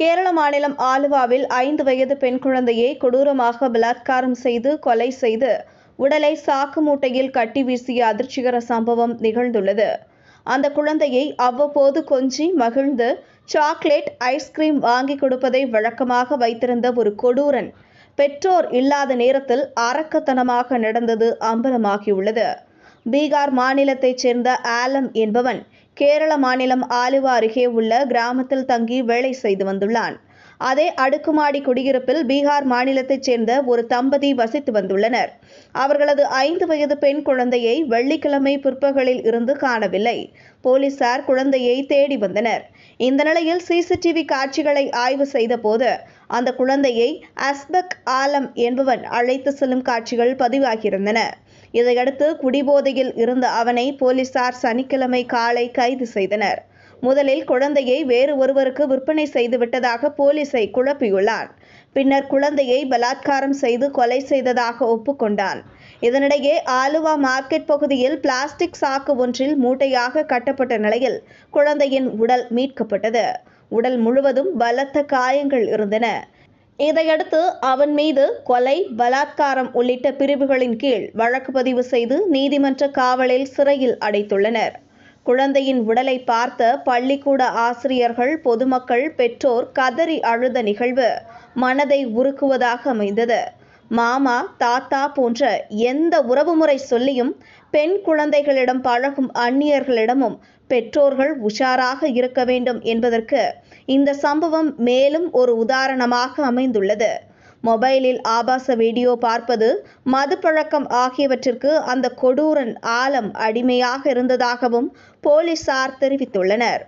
கேரள மாநிலம் ஆலுவாவில் ஐந்து வயது பெண் குழந்தையை கொடூரமாக பலாத்காரம் செய்து கொலை செய்து உடலை சாக்கு மூட்டையில் கட்டி வீசிய அதிர்ச்சிகர சம்பவம் நிகழ்ந்துள்ளது அந்த குழந்தையை அவ்வப்போது கொஞ்சி மகிழ்ந்து சாக்லேட் ஐஸ்கிரீம் வாங்கி கொடுப்பதை வழக்கமாக வைத்திருந்த ஒரு கொடூரன் பெற்றோர் இல்லாத நேரத்தில் அரக்கத்தனமாக நடந்தது அம்பலமாகியுள்ளது பீகார் மாநிலத்தைச் சேர்ந்த ஆலம் என்பவன் கேரள மாநிலம் ஆலுவா அருகே உள்ள கிராமத்தில் தங்கி வேலை செய்து வந்துள்ளான் அதே அடுக்குமாடி குடியிருப்பில் பீகார் மாநிலத்தைச் சேர்ந்த ஒரு தம்பதி வசித்து வந்துள்ளனர் அவர்களது ஐந்து வயது பெண் குழந்தையை வெள்ளிக்கிழமை பிற்பகலில் இருந்து காணவில்லை போலீசார் குழந்தையை தேடி வந்தனர் இந்த நிலையில் சிசிடிவி காட்சிகளை ஆய்வு செய்தபோது அந்த குழந்தையை அஸ்பக் ஆலம் என்பவன் அழைத்து செல்லும் காட்சிகள் பதிவாகியிருந்தன இதையடுத்து குடிபோதையில் இருந்த அவனை போலீசார் சனிக்கிழமை காலை கைது செய்தனர் முதலில் குழந்தையை வேறு ஒருவருக்கு விற்பனை செய்து விட்டதாக போலீசை குழப்பியுள்ளான் பின்னர் குழந்தையை பலாத்காரம் செய்து கொலை செய்ததாக ஒப்புக்கொண்டான் இதனிடையே ஆலுவா மார்க்கெட் பகுதியில் பிளாஸ்டிக் சாக்கு ஒன்றில் மூட்டையாக கட்டப்பட்ட நிலையில் குழந்தையின் உடல் மீட்கப்பட்டது உடல் முழுவதும் பலத்த காயங்கள் இருந்தன இதையடுத்து அவன் மீது கொலை பலாத்காரம் உள்ளிட்ட பிரிவுகளின் கீழ் வழக்கு பதிவு செய்து நீதிமன்ற காவலில் சிறையில் அடைத்துள்ளனர் குழந்தையின் உடலை பார்த்த பள்ளிக்கூட ஆசிரியர்கள் பொதுமக்கள் பெற்றோர் கதறி அழுத நிகழ்வு மனதை உருக்குவதாக அமைந்தது மாமா தாத்தா போன்ற எந்த உறவுமுறை சொல்லியும் பெண் குழந்தைகளிடம் பழகும் அந்நியர்களிடமும் பெற்றோர்கள் உஷாராக இருக்க வேண்டும் என்பதற்கு இந்த சம்பவம் மேலும் ஒரு உதாரணமாக அமைந்துள்ளது மொபைலில் ஆபாச வீடியோ பார்ப்பது மதுப்பழக்கம் ஆகியவற்றிற்கு அந்த கொடூரன் ஆலம் அடிமையாக இருந்ததாகவும் போலீசார் தெரிவித்துள்ளனர்